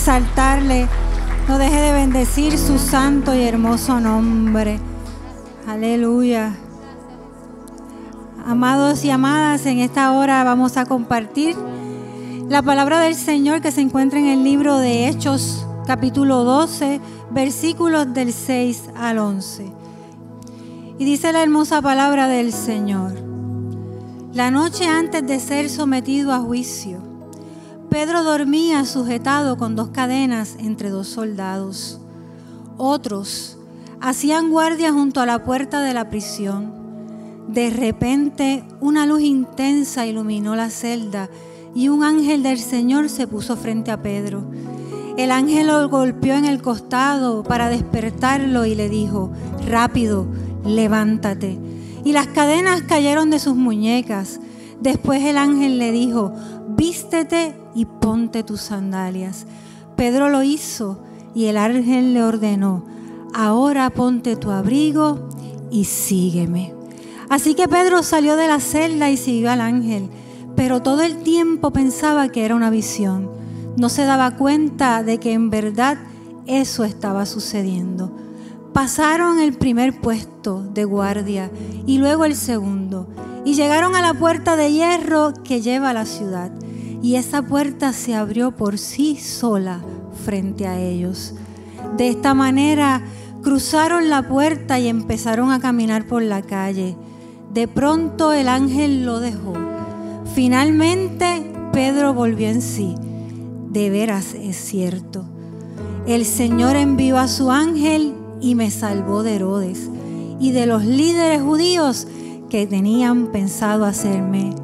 exaltarle. No deje de bendecir su santo y hermoso nombre. Aleluya. Amados y amadas, en esta hora vamos a compartir la palabra del Señor que se encuentra en el libro de Hechos, capítulo 12, versículos del 6 al 11. Y dice la hermosa palabra del Señor. La noche antes de ser sometido a juicio Pedro dormía sujetado con dos cadenas entre dos soldados. Otros hacían guardia junto a la puerta de la prisión. De repente una luz intensa iluminó la celda y un ángel del Señor se puso frente a Pedro. El ángel lo golpeó en el costado para despertarlo y le dijo, rápido, levántate. Y las cadenas cayeron de sus muñecas. Después el ángel le dijo, vístete y ponte tus sandalias. Pedro lo hizo y el ángel le ordenó, ahora ponte tu abrigo y sígueme. Así que Pedro salió de la celda y siguió al ángel, pero todo el tiempo pensaba que era una visión. No se daba cuenta de que en verdad eso estaba sucediendo. Pasaron el primer puesto de guardia y luego el segundo y llegaron a la puerta de hierro que lleva a la ciudad y esa puerta se abrió por sí sola frente a ellos. De esta manera cruzaron la puerta y empezaron a caminar por la calle. De pronto el ángel lo dejó. Finalmente Pedro volvió en sí. De veras es cierto. El Señor envió a su ángel y me salvó de Herodes y de los líderes judíos que tenían pensado hacerme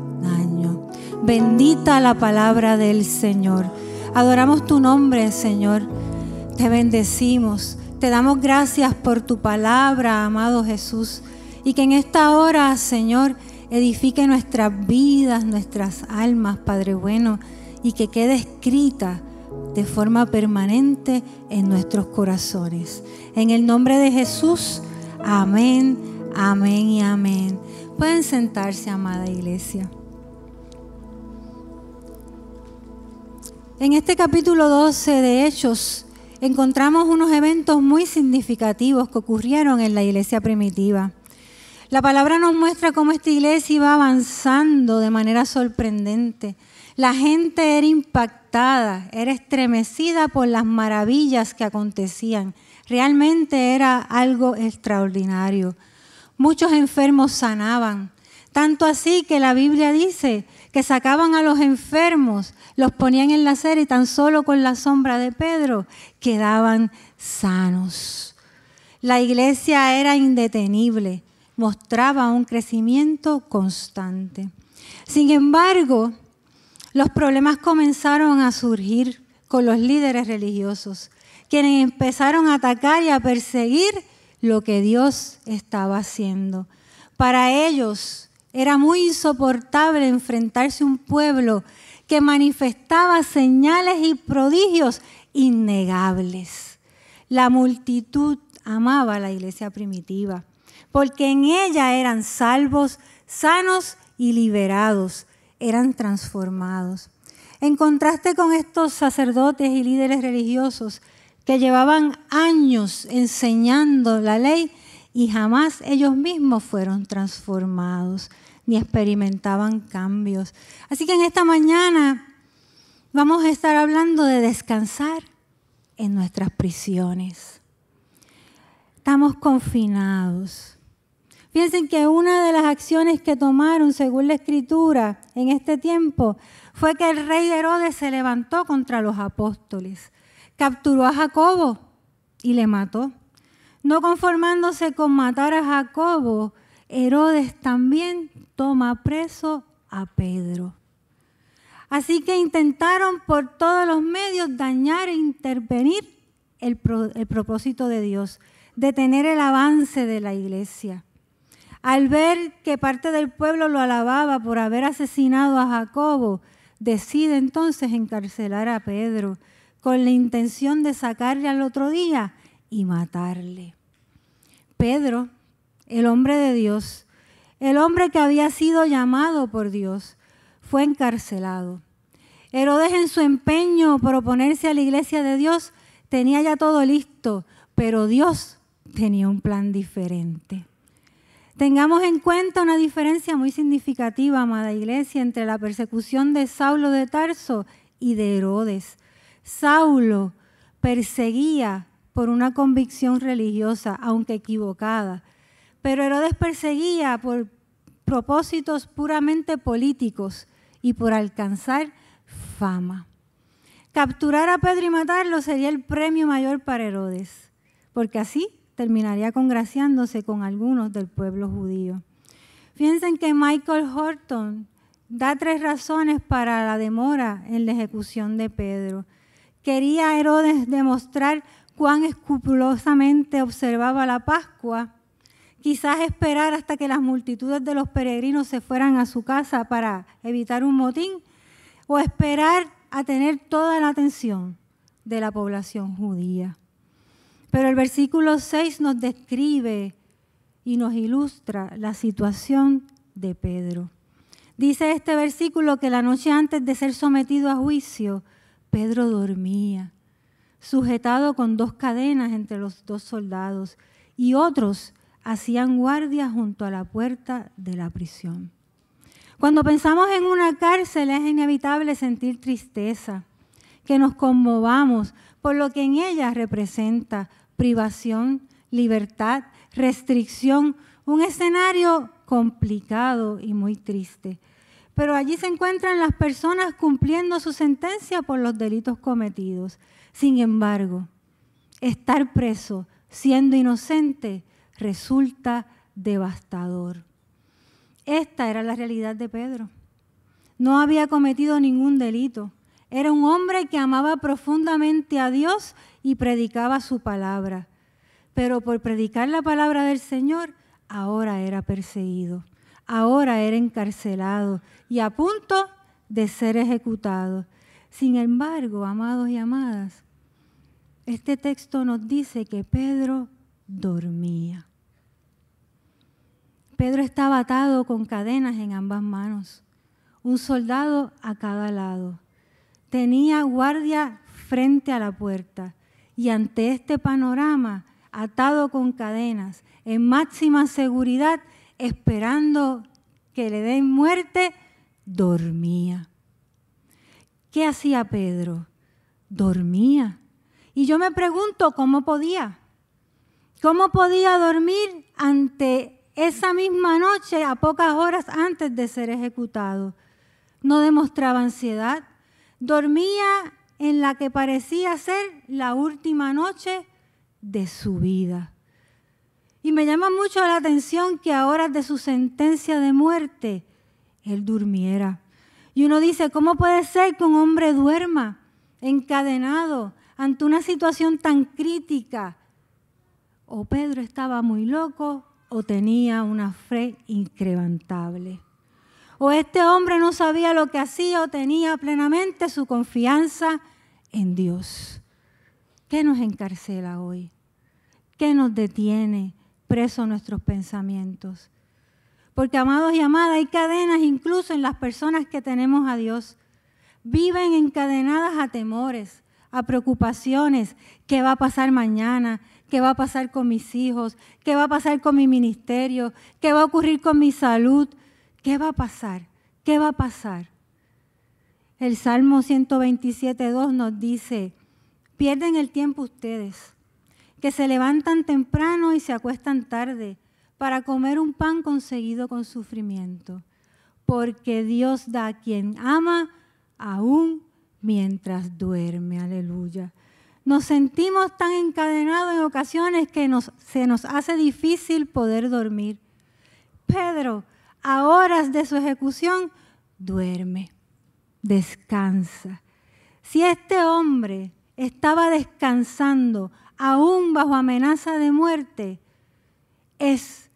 Bendita la palabra del Señor. Adoramos tu nombre, Señor. Te bendecimos. Te damos gracias por tu palabra, amado Jesús. Y que en esta hora, Señor, edifique nuestras vidas, nuestras almas, Padre bueno, y que quede escrita de forma permanente en nuestros corazones. En el nombre de Jesús, amén, amén y amén. Pueden sentarse, amada iglesia. En este capítulo 12 de Hechos encontramos unos eventos muy significativos que ocurrieron en la iglesia primitiva. La palabra nos muestra cómo esta iglesia iba avanzando de manera sorprendente. La gente era impactada, era estremecida por las maravillas que acontecían. Realmente era algo extraordinario. Muchos enfermos sanaban, tanto así que la Biblia dice que sacaban a los enfermos los ponían en la cera y tan solo con la sombra de Pedro quedaban sanos. La iglesia era indetenible, mostraba un crecimiento constante. Sin embargo, los problemas comenzaron a surgir con los líderes religiosos, quienes empezaron a atacar y a perseguir lo que Dios estaba haciendo. Para ellos era muy insoportable enfrentarse a un pueblo que manifestaba señales y prodigios innegables. La multitud amaba la iglesia primitiva, porque en ella eran salvos, sanos y liberados, eran transformados. En contraste con estos sacerdotes y líderes religiosos que llevaban años enseñando la ley y jamás ellos mismos fueron transformados ni experimentaban cambios. Así que en esta mañana vamos a estar hablando de descansar en nuestras prisiones. Estamos confinados. Piensen que una de las acciones que tomaron, según la escritura, en este tiempo, fue que el rey Herodes se levantó contra los apóstoles, capturó a Jacobo y le mató. No conformándose con matar a Jacobo, Herodes también toma preso a Pedro. Así que intentaron por todos los medios dañar e intervenir el, propósito de Dios, detener el avance de la iglesia. Al ver que parte del pueblo lo alababa por haber asesinado a Jacobo, decide entonces encarcelar a Pedro con la intención de sacarle al otro día y matarle. Pedro, el hombre de Dios, el hombre que había sido llamado por Dios fue encarcelado. Herodes en su empeño por oponerse a la iglesia de Dios tenía ya todo listo, pero Dios tenía un plan diferente. Tengamos en cuenta una diferencia muy significativa, amada iglesia, entre la persecución de Saulo de Tarso y de Herodes. Saulo perseguía por una convicción religiosa, aunque equivocada. Pero Herodes perseguía por propósitos puramente políticos y por alcanzar fama. Capturar a Pedro y matarlo sería el premio mayor para Herodes, porque así terminaría congraciándose con algunos del pueblo judío. Piensen que Michael Horton da tres razones para la demora en la ejecución de Pedro. Quería Herodes demostrar cuán escrupulosamente observaba la Pascua quizás esperar hasta que las multitudes de los peregrinos se fueran a su casa para evitar un motín, o esperar a tener toda la atención de la población judía. Pero el versículo 6 nos describe y nos ilustra la situación de Pedro. Dice este versículo que la noche antes de ser sometido a juicio, Pedro dormía, sujetado con dos cadenas entre los dos soldados, y otros hacían guardia junto a la puerta de la prisión. Cuando pensamos en una cárcel es inevitable sentir tristeza, que nos conmovamos por lo que en ella representa privación, libertad, restricción, un escenario complicado y muy triste. Pero allí se encuentran las personas cumpliendo su sentencia por los delitos cometidos. Sin embargo, estar preso siendo inocente resulta devastador. Esta era la realidad de Pedro. No había cometido ningún delito. Era un hombre que amaba profundamente a Dios y predicaba su palabra. Pero por predicar la palabra del Señor, ahora era perseguido, ahora era encarcelado y a punto de ser ejecutado. Sin embargo, amados y amadas, este texto nos dice que Pedro dormía. Pedro estaba atado con cadenas en ambas manos, un soldado a cada lado. Tenía guardia frente a la puerta y ante este panorama, atado con cadenas, en máxima seguridad, esperando que le den muerte, dormía. ¿Qué hacía Pedro? Dormía. Y yo me pregunto, ¿cómo podía? ¿Cómo podía dormir ante esa misma noche, a pocas horas antes de ser ejecutado. No demostraba ansiedad. Dormía en la que parecía ser la última noche de su vida. Y me llama mucho la atención que a horas de su sentencia de muerte, él durmiera. Y uno dice, ¿cómo puede ser que un hombre duerma encadenado ante una situación tan crítica? O Pedro estaba muy loco, o tenía una fe increvantable. O este hombre no sabía lo que hacía o tenía plenamente su confianza en Dios. ¿Qué nos encarcela hoy? ¿Qué nos detiene preso nuestros pensamientos? Porque, amados y amadas, hay cadenas incluso en las personas que tenemos a Dios. Viven encadenadas a temores, a preocupaciones, qué va a pasar mañana, ¿Qué va a pasar con mis hijos? ¿Qué va a pasar con mi ministerio? ¿Qué va a ocurrir con mi salud? ¿Qué va a pasar? ¿Qué va a pasar? El Salmo 127.2 nos dice, pierden el tiempo ustedes, que se levantan temprano y se acuestan tarde para comer un pan conseguido con sufrimiento, porque Dios da a quien ama aún mientras duerme. Aleluya. Nos sentimos tan encadenados en ocasiones que se nos hace difícil poder dormir. Pedro, a horas de su ejecución, duerme, descansa. Si este hombre estaba descansando aún bajo amenaza de muerte, es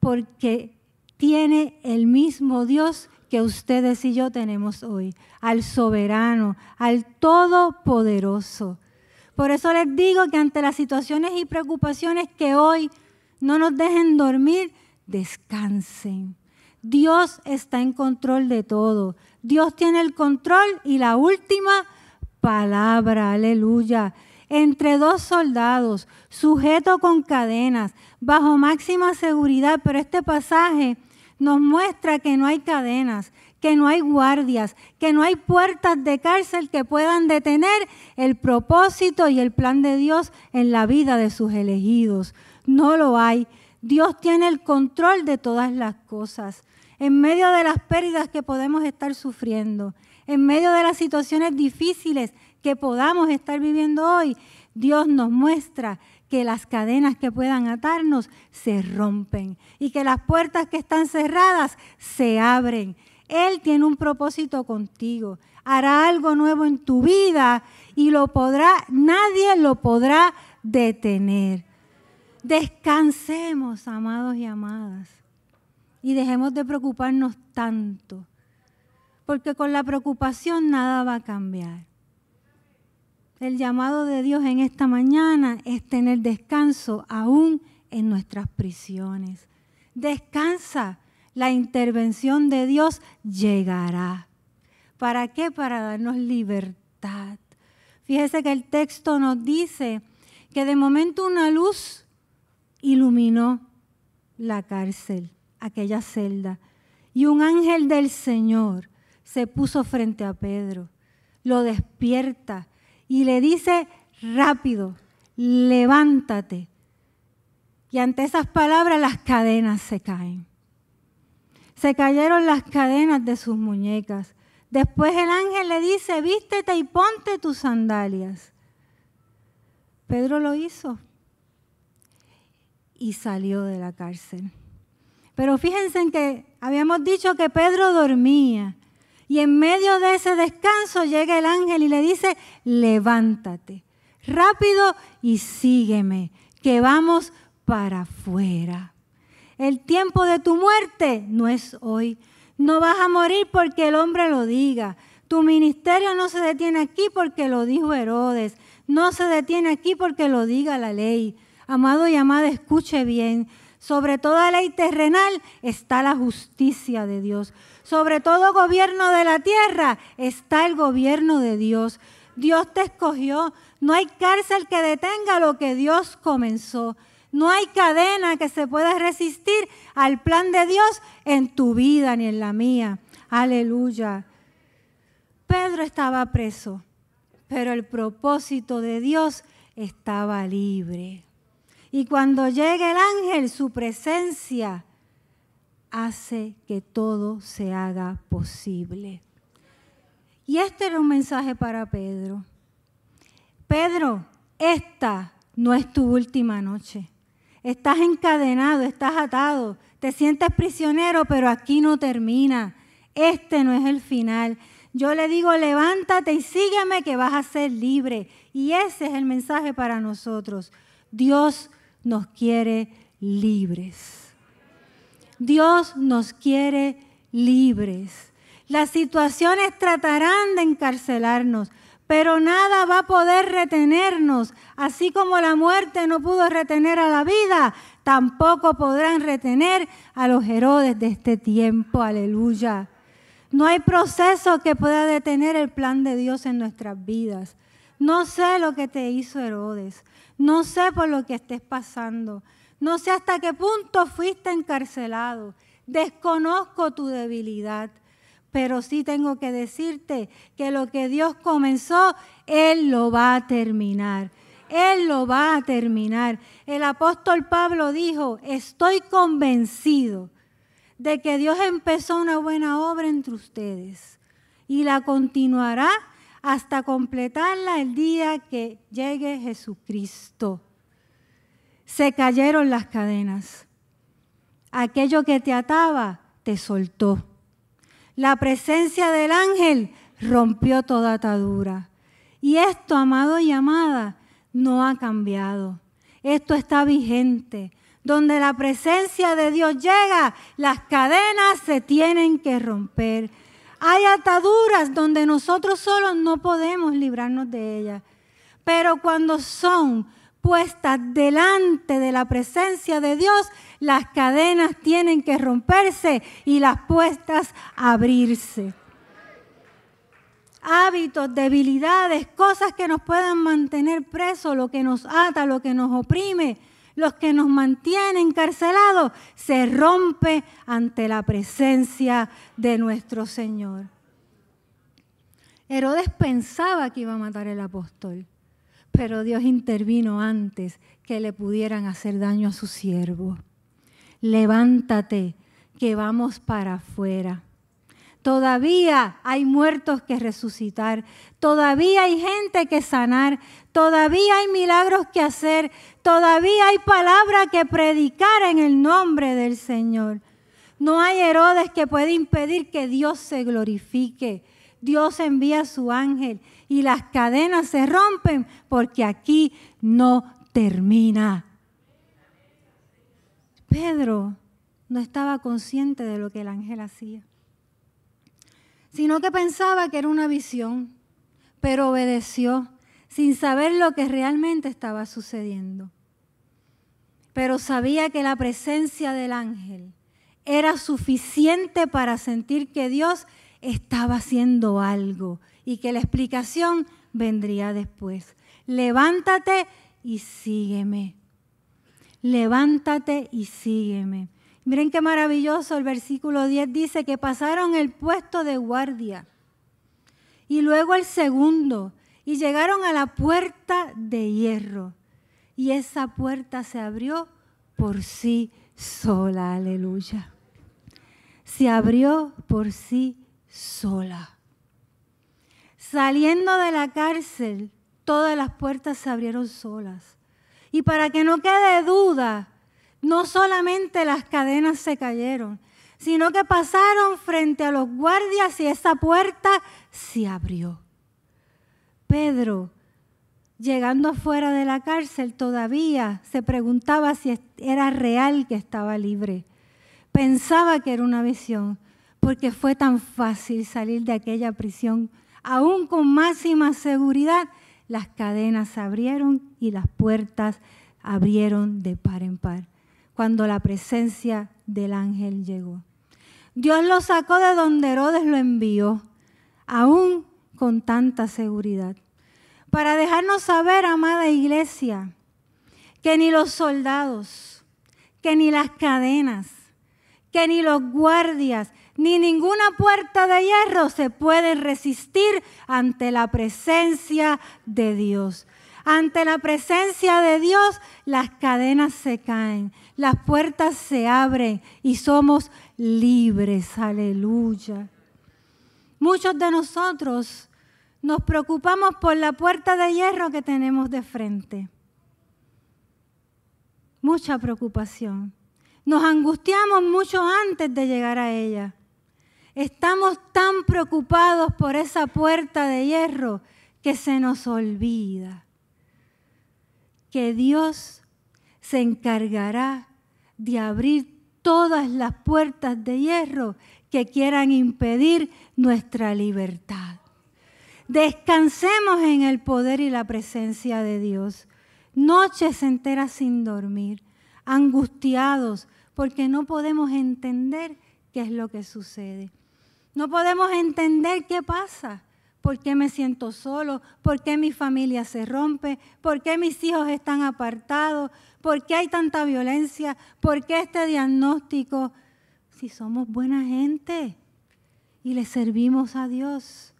porque tiene el mismo Dios que ustedes y yo tenemos hoy, al soberano, al todopoderoso. Por eso les digo que ante las situaciones y preocupaciones que hoy no nos dejen dormir, descansen. Dios está en control de todo. Dios tiene el control y la última palabra, aleluya. Entre dos soldados, sujeto con cadenas, bajo máxima seguridad, pero este pasaje nos muestra que no hay cadenas, que no hay guardias, que no hay puertas de cárcel que puedan detener el propósito y el plan de Dios en la vida de sus elegidos. No lo hay. Dios tiene el control de todas las cosas. En medio de las pérdidas que podemos estar sufriendo, en medio de las situaciones difíciles que podamos estar viviendo hoy, Dios nos muestra que las cadenas que puedan atarnos se rompen y que las puertas que están cerradas se abren él tiene un propósito contigo. Hará algo nuevo en tu vida y lo podrá, nadie lo podrá detener. Descansemos, amados y amadas. Y dejemos de preocuparnos tanto. Porque con la preocupación nada va a cambiar. El llamado de Dios en esta mañana es tener descanso aún en nuestras prisiones. Descansa la intervención de Dios llegará. ¿Para qué? Para darnos libertad. Fíjese que el texto nos dice que de momento una luz iluminó la cárcel, aquella celda, y un ángel del Señor se puso frente a Pedro, lo despierta y le dice rápido, levántate. Y ante esas palabras las cadenas se caen. Se cayeron las cadenas de sus muñecas. Después el ángel le dice, vístete y ponte tus sandalias. Pedro lo hizo y salió de la cárcel. Pero fíjense en que habíamos dicho que Pedro dormía y en medio de ese descanso llega el ángel y le dice, levántate rápido y sígueme, que vamos para afuera. El tiempo de tu muerte no es hoy. No vas a morir porque el hombre lo diga. Tu ministerio no se detiene aquí porque lo dijo Herodes. No se detiene aquí porque lo diga la ley. Amado y amada, escuche bien. Sobre toda ley terrenal está la justicia de Dios. Sobre todo gobierno de la tierra está el gobierno de Dios. Dios te escogió. No hay cárcel que detenga lo que Dios comenzó. No hay cadena que se pueda resistir al plan de Dios en tu vida ni en la mía. Aleluya. Pedro estaba preso, pero el propósito de Dios estaba libre. Y cuando llega el ángel, su presencia hace que todo se haga posible. Y este era un mensaje para Pedro. Pedro, esta no es tu última noche. Estás encadenado, estás atado, te sientes prisionero, pero aquí no termina. Este no es el final. Yo le digo, levántate y sígueme que vas a ser libre. Y ese es el mensaje para nosotros. Dios nos quiere libres. Dios nos quiere libres. Las situaciones tratarán de encarcelarnos, pero nada va a poder retenernos. Así como la muerte no pudo retener a la vida, tampoco podrán retener a los herodes de este tiempo. Aleluya. No hay proceso que pueda detener el plan de Dios en nuestras vidas. No sé lo que te hizo Herodes. No sé por lo que estés pasando. No sé hasta qué punto fuiste encarcelado. Desconozco tu debilidad pero sí tengo que decirte que lo que Dios comenzó, Él lo va a terminar. Él lo va a terminar. El apóstol Pablo dijo, estoy convencido de que Dios empezó una buena obra entre ustedes y la continuará hasta completarla el día que llegue Jesucristo. Se cayeron las cadenas. Aquello que te ataba te soltó la presencia del ángel rompió toda atadura. Y esto, amado y amada, no ha cambiado. Esto está vigente. Donde la presencia de Dios llega, las cadenas se tienen que romper. Hay ataduras donde nosotros solos no podemos librarnos de ellas. Pero cuando son puestas delante de la presencia de Dios, las cadenas tienen que romperse y las puestas abrirse. Hábitos, debilidades, cosas que nos puedan mantener presos, lo que nos ata, lo que nos oprime, los que nos mantienen encarcelados, se rompe ante la presencia de nuestro Señor. Herodes pensaba que iba a matar al apóstol pero Dios intervino antes que le pudieran hacer daño a su siervo. Levántate, que vamos para afuera. Todavía hay muertos que resucitar, todavía hay gente que sanar, todavía hay milagros que hacer, todavía hay palabra que predicar en el nombre del Señor. No hay Herodes que pueda impedir que Dios se glorifique. Dios envía su ángel y las cadenas se rompen porque aquí no termina. Pedro no estaba consciente de lo que el ángel hacía, sino que pensaba que era una visión, pero obedeció sin saber lo que realmente estaba sucediendo. Pero sabía que la presencia del ángel era suficiente para sentir que Dios estaba haciendo algo y que la explicación vendría después. Levántate y sígueme. Levántate y sígueme. Miren qué maravilloso el versículo 10 dice que pasaron el puesto de guardia y luego el segundo y llegaron a la puerta de hierro y esa puerta se abrió por sí sola, aleluya. Se abrió por sí sola. Saliendo de la cárcel, todas las puertas se abrieron solas. Y para que no quede duda, no solamente las cadenas se cayeron, sino que pasaron frente a los guardias y esa puerta se abrió. Pedro, llegando afuera de la cárcel, todavía se preguntaba si era real que estaba libre. Pensaba que era una visión, porque fue tan fácil salir de aquella prisión. Aún con máxima seguridad, las cadenas se abrieron y las puertas abrieron de par en par, cuando la presencia del ángel llegó. Dios lo sacó de donde Herodes lo envió, aún con tanta seguridad. Para dejarnos saber, amada iglesia, que ni los soldados, que ni las cadenas, que ni los guardias, ni ninguna puerta de hierro se puede resistir ante la presencia de Dios. Ante la presencia de Dios, las cadenas se caen, las puertas se abren y somos libres. Aleluya. Muchos de nosotros nos preocupamos por la puerta de hierro que tenemos de frente. Mucha preocupación. Nos angustiamos mucho antes de llegar a ella. Estamos tan preocupados por esa puerta de hierro que se nos olvida que Dios se encargará de abrir todas las puertas de hierro que quieran impedir nuestra libertad. Descansemos en el poder y la presencia de Dios. Noches enteras sin dormir, angustiados, porque no podemos entender qué es lo que sucede. No podemos entender qué pasa. ¿Por qué me siento solo? ¿Por qué mi familia se rompe? ¿Por qué mis hijos están apartados? ¿Por qué hay tanta violencia? ¿Por qué este diagnóstico? Si somos buena gente y le servimos a Dios.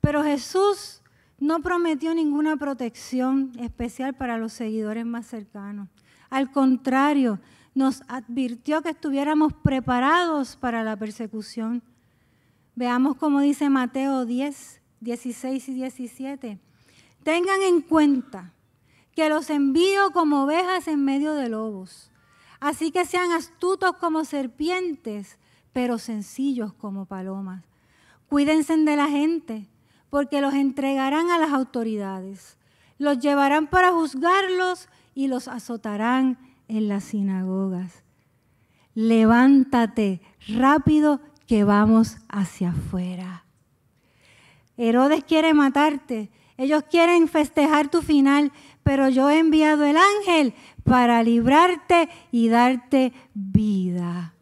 Pero Jesús no prometió ninguna protección especial para los seguidores más cercanos. Al contrario, nos advirtió que estuviéramos preparados para la persecución Veamos cómo dice Mateo 10, 16 y 17. Tengan en cuenta que los envío como ovejas en medio de lobos. Así que sean astutos como serpientes, pero sencillos como palomas. Cuídense de la gente, porque los entregarán a las autoridades. Los llevarán para juzgarlos y los azotarán en las sinagogas. Levántate rápido que vamos hacia afuera. Herodes quiere matarte, ellos quieren festejar tu final, pero yo he enviado el ángel para librarte y darte vida.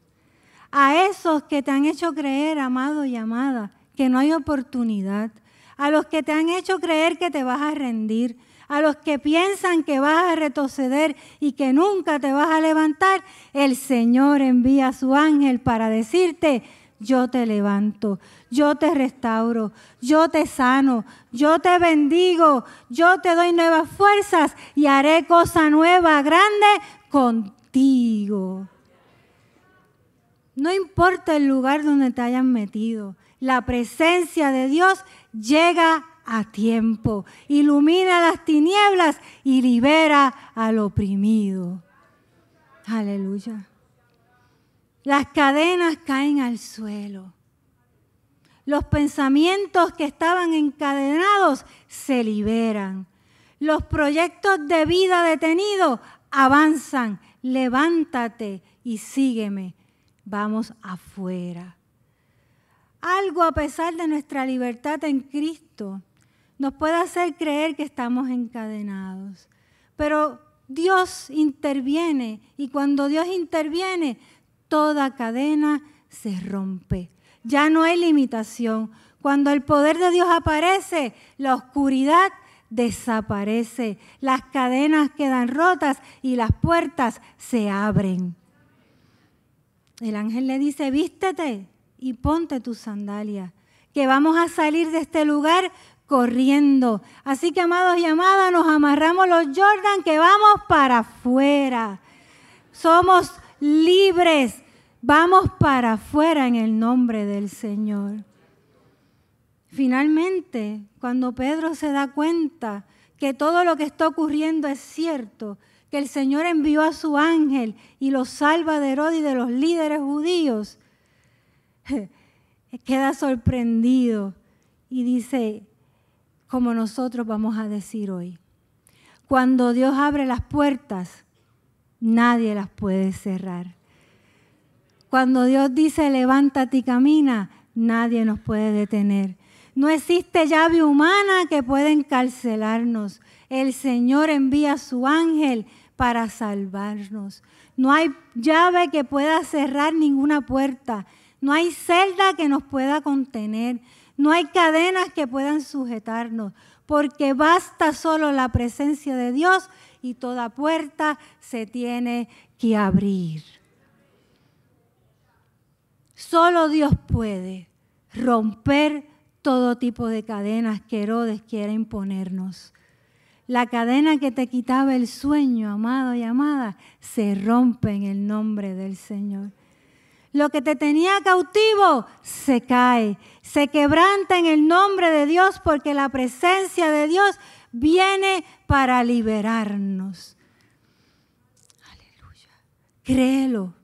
A esos que te han hecho creer, amado y amada, que no hay oportunidad, a los que te han hecho creer que te vas a rendir, a los que piensan que vas a retroceder y que nunca te vas a levantar, el Señor envía a su ángel para decirte, yo te levanto, yo te restauro, yo te sano, yo te bendigo, yo te doy nuevas fuerzas y haré cosa nueva, grande contigo. No importa el lugar donde te hayan metido, la presencia de Dios llega a tiempo, ilumina las tinieblas y libera al oprimido. Aleluya. Las cadenas caen al suelo. Los pensamientos que estaban encadenados se liberan. Los proyectos de vida detenidos avanzan. Levántate y sígueme. Vamos afuera. Algo a pesar de nuestra libertad en Cristo nos puede hacer creer que estamos encadenados. Pero Dios interviene y cuando Dios interviene toda cadena se rompe. Ya no hay limitación. Cuando el poder de Dios aparece, la oscuridad desaparece, las cadenas quedan rotas y las puertas se abren. El ángel le dice, vístete y ponte tus sandalias, que vamos a salir de este lugar corriendo. Así que, amados y amadas, nos amarramos los Jordan que vamos para afuera. Somos libres. Vamos para afuera en el nombre del Señor. Finalmente, cuando Pedro se da cuenta que todo lo que está ocurriendo es cierto, que el Señor envió a su ángel y lo salva de Herodes y de los líderes judíos, queda sorprendido y dice, como nosotros vamos a decir hoy, cuando Dios abre las puertas, Nadie las puede cerrar. Cuando Dios dice levántate y camina, nadie nos puede detener. No existe llave humana que pueda encarcelarnos. El Señor envía su ángel para salvarnos. No hay llave que pueda cerrar ninguna puerta. No hay celda que nos pueda contener. No hay cadenas que puedan sujetarnos. Porque basta solo la presencia de Dios y toda puerta se tiene que abrir. Solo Dios puede romper todo tipo de cadenas que Herodes quiere imponernos. La cadena que te quitaba el sueño, amado y amada, se rompe en el nombre del Señor. Lo que te tenía cautivo se cae, se quebranta en el nombre de Dios porque la presencia de Dios viene para liberarnos. Aleluya. Créelo,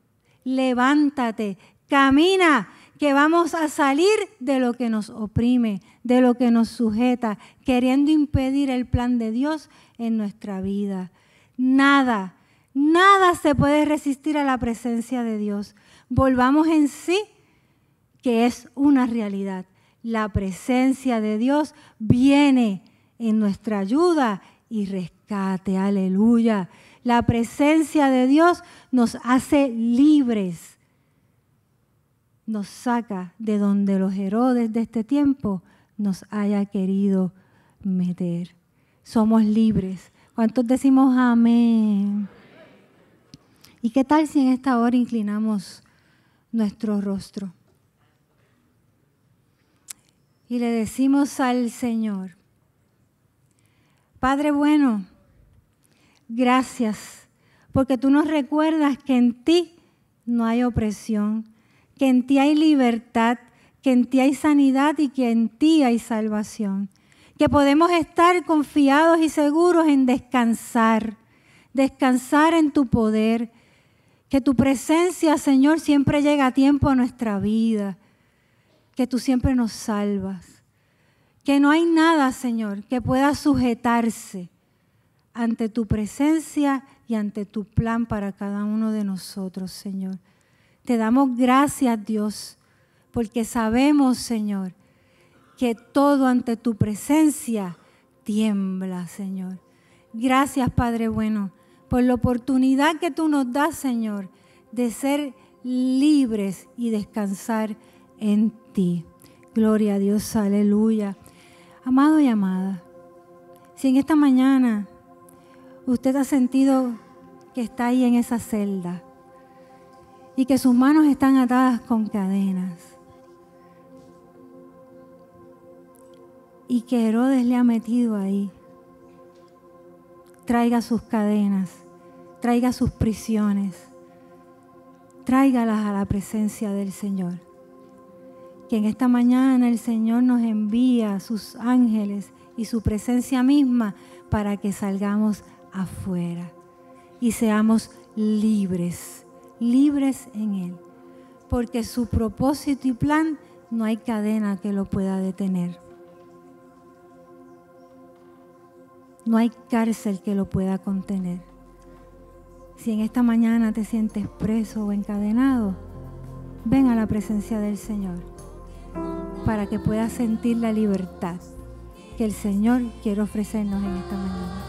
levántate, camina, que vamos a salir de lo que nos oprime, de lo que nos sujeta, queriendo impedir el plan de Dios en nuestra vida. Nada, nada se puede resistir a la presencia de Dios. Volvamos en sí, que es una realidad. La presencia de Dios viene en nuestra ayuda y rescate. Aleluya. La presencia de Dios nos hace libres. Nos saca de donde los Herodes de este tiempo nos haya querido meter. Somos libres. ¿Cuántos decimos amén? ¿Y qué tal si en esta hora inclinamos nuestro rostro? Y le decimos al Señor, Padre bueno, gracias, porque tú nos recuerdas que en ti no hay opresión, que en ti hay libertad, que en ti hay sanidad y que en ti hay salvación. Que podemos estar confiados y seguros en descansar, descansar en tu poder, que tu presencia, Señor, siempre llega a tiempo a nuestra vida, que tú siempre nos salvas que no hay nada, Señor, que pueda sujetarse ante tu presencia y ante tu plan para cada uno de nosotros, Señor. Te damos gracias, Dios, porque sabemos, Señor, que todo ante tu presencia tiembla, Señor. Gracias, Padre bueno, por la oportunidad que tú nos das, Señor, de ser libres y descansar en ti. Gloria a Dios, aleluya. Amado y amada, si en esta mañana usted ha sentido que está ahí en esa celda y que sus manos están atadas con cadenas y que Herodes le ha metido ahí, traiga sus cadenas, traiga sus prisiones, tráigalas a la presencia del Señor que en esta mañana el Señor nos envía sus ángeles y su presencia misma para que salgamos afuera y seamos libres, libres en Él. Porque su propósito y plan no hay cadena que lo pueda detener. No hay cárcel que lo pueda contener. Si en esta mañana te sientes preso o encadenado, ven a la presencia del Señor para que pueda sentir la libertad que el Señor quiere ofrecernos en esta mañana.